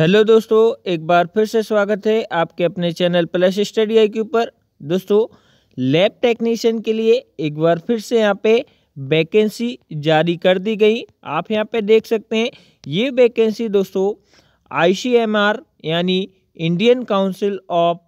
hello दोस्तों एक बार फिर से स्वागत है आपके अपने चैनल प्लस स्टडी आई के ऊपर दोस्तों लैब टेक्नीशियन के लिए एक बार फिर से यहाँ पे वैकेंसी जारी कर दी गई आप यहाँ पे देख सकते हैं ये वैकेंसी दोस्तों आईसीएमआर यानी Indian Council of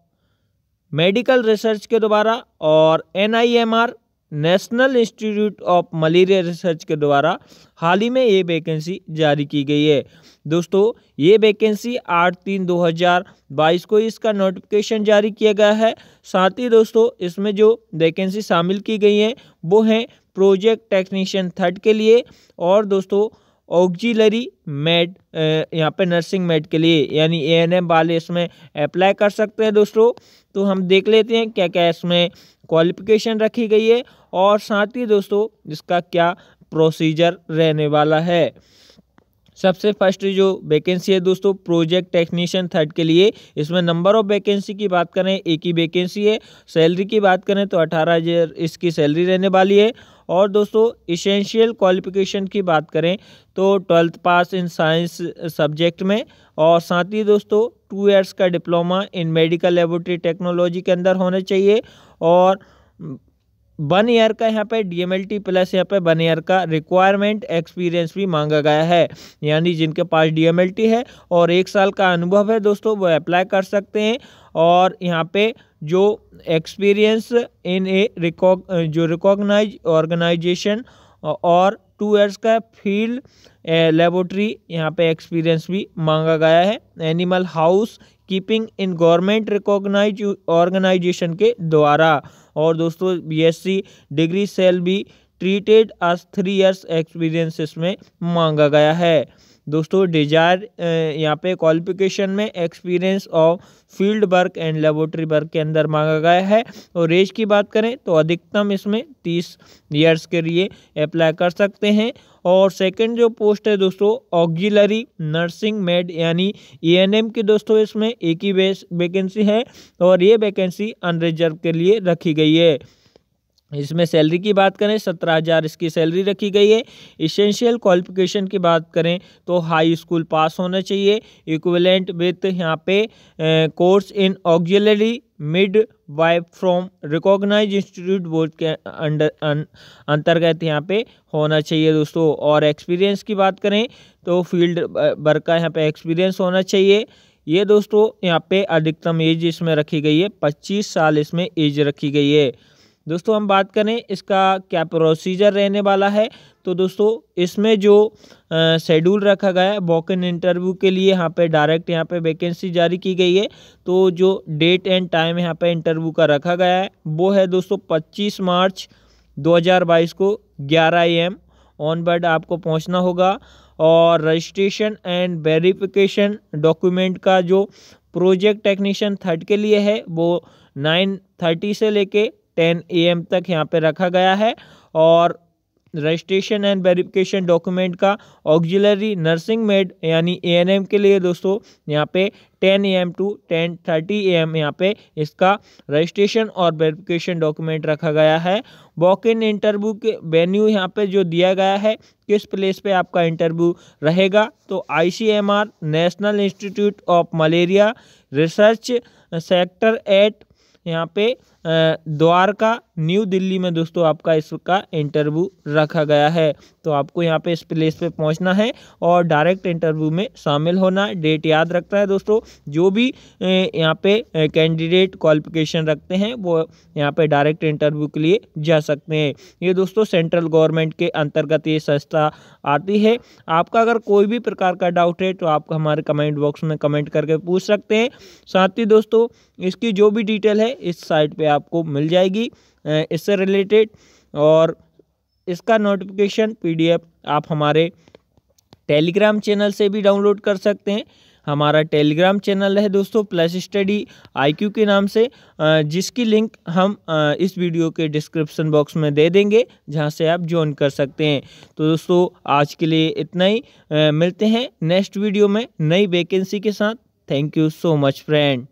Medical Research के द्वारा और NIMR National Institute of Malaria Research के द्वारा हाल ही में ये वैकेंसी जारी की गई है दोस्तों ये वैकेंसी आठ तीन दो हज़ार बाईस को इसका नोटिफिकेशन जारी किया गया है साथ ही दोस्तों इसमें जो वैकेंसी शामिल की गई हैं वो हैं प्रोजेक्ट टेक्नीशियन थर्ड के लिए और दोस्तों ऑक्जिलरी मेड यहाँ पे नर्सिंग मेड के लिए यानी ए एन एम वाले इसमें अप्लाई कर सकते हैं दोस्तों तो हम देख लेते हैं क्या क्या इसमें क्वालिफिकेशन रखी गई है और साथ ही दोस्तों इसका क्या प्रोसीजर रहने वाला है सबसे फर्स्ट जो वैकेंसी है दोस्तों प्रोजेक्ट टेक्नीशियन थर्ड के लिए इसमें नंबर ऑफ वैकेंसी की बात करें एक ही वैकेंसी है सैलरी की बात करें तो अठारह हज़ार इसकी सैलरी रहने वाली है और दोस्तों इसेंशियल क्वालिफिकेशन की बात करें तो twelfth pass in science subject में और साथ ही दोस्तों टू ईयर्स का diploma in medical laboratory technology के अंदर होना चाहिए और वन ईयर का यहाँ पे डीएमएलटी प्लस यहाँ पे वन ईयर का रिक्वायरमेंट एक्सपीरियंस भी मांगा गया है यानी जिनके पास डीएमएलटी है और एक साल का अनुभव है दोस्तों वो अप्लाई कर सकते हैं और यहाँ पे जो एक्सपीरियंस इन ए रिकॉग जो रिकॉग्नाइज ऑर्गेनाइजेशन और टू ईयर्स का फील्ड लेबोरेटरी यहाँ पे एक्सपीरियंस भी मांगा गया है animal house keeping in government recognize organization के द्वारा और दोस्तों बी डिग्री सेल भी treated as three years experience इसमें मांगा गया है दोस्तों डिजायर यहाँ पे क्वालिफिकेशन में experience of field work and laboratory work के अंदर मांगा गया है और एज की बात करें तो अधिकतम इसमें तीस ईयर्स के लिए अप्लाई कर सकते हैं और सेकंड जो पोस्ट है दोस्तों ऑगिलरी नर्सिंग मेड यानी एएनएम की दोस्तों इसमें एक ही वैकेंसी है और ये वैकेंसी अनरिजर्व के लिए रखी गई है इसमें सैलरी की बात करें सत्रह हज़ार इसकी सैलरी रखी गई है इसेंशियल क्वालिफिकेशन की बात करें तो हाई स्कूल पास होना चाहिए इक्वलेंट विथ यहाँ पे course in auxiliary midwife from recognize institute board के अंडर अंतर्गत यहाँ पे होना चाहिए दोस्तों और एक्सपीरियंस की बात करें तो फील्ड वर्क का यहाँ पे एक्सपीरियंस होना चाहिए ये दोस्तों यहाँ पे अधिकतम एज इसमें रखी गई है पच्चीस साल इसमें एज रखी गई है दोस्तों हम बात करें इसका क्या प्रोसीजर रहने वाला है तो दोस्तों इसमें जो शेड्यूल रखा गया है वॉक इन इंटरव्यू के लिए यहाँ पे डायरेक्ट यहाँ पे वैकेंसी जारी की गई है तो जो डेट एंड टाइम यहाँ पे इंटरव्यू का रखा गया है वो है दोस्तों 25 मार्च 2022 को 11 एम ऑन बर्ड आपको पहुँचना होगा और रजिस्ट्रेशन एंड वेरीफिकेशन डॉक्यूमेंट का जो प्रोजेक्ट टेक्नीशियन थर्ड के लिए है वो नाइन थर्टी से लेके टेन ए तक यहाँ पे रखा गया है और रजिस्ट्रेशन एंड वेरिफिकेशन डॉक्यूमेंट का ऑक्जिलरी नर्सिंग मेड यानी एएनएम के लिए दोस्तों यहाँ पे 10 AM to ten thirty AM यहाँ पे इसका रजिस्ट्रेशन और वेरिफिकेशन डॉक्यूमेंट रखा गया है वॉक इन इंटरव्यू के वेन्यू यहाँ पे जो दिया गया है किस प्लेस पे आपका इंटरव्यू रहेगा तो आर National Institute of Malaria Research sector eight यहाँ पे द्वारका न्यू दिल्ली में दोस्तों आपका इसका इंटरव्यू रखा गया है तो आपको यहाँ पे इस प्लेस पे पहुँचना है और डायरेक्ट इंटरव्यू में शामिल होना डेट याद रखता है दोस्तों जो भी यहाँ पे कैंडिडेट क्वालिफिकेशन रखते हैं वो यहाँ पे डायरेक्ट इंटरव्यू के लिए जा सकते हैं ये दोस्तों सेंट्रल गवर्नमेंट के अंतर्गत ये संस्था आती है आपका अगर कोई भी प्रकार का डाउट है तो आप हमारे कमेंट बॉक्स में कमेंट करके पूछ सकते हैं साथ ही दोस्तों इसकी जो भी डिटेल है इस साइट पर आपको मिल जाएगी इससे रिलेटेड और इसका नोटिफिकेशन पीडीएफ आप हमारे टेलीग्राम चैनल से भी डाउनलोड कर सकते हैं हमारा टेलीग्राम चैनल है दोस्तों प्लस स्टडी आईक्यू के नाम से जिसकी लिंक हम इस वीडियो के डिस्क्रिप्शन बॉक्स में दे देंगे जहां से आप ज्वाइन कर सकते हैं तो दोस्तों आज के लिए इतना ही मिलते हैं नेक्स्ट वीडियो में नई वैकेंसी के साथ thank you so much friend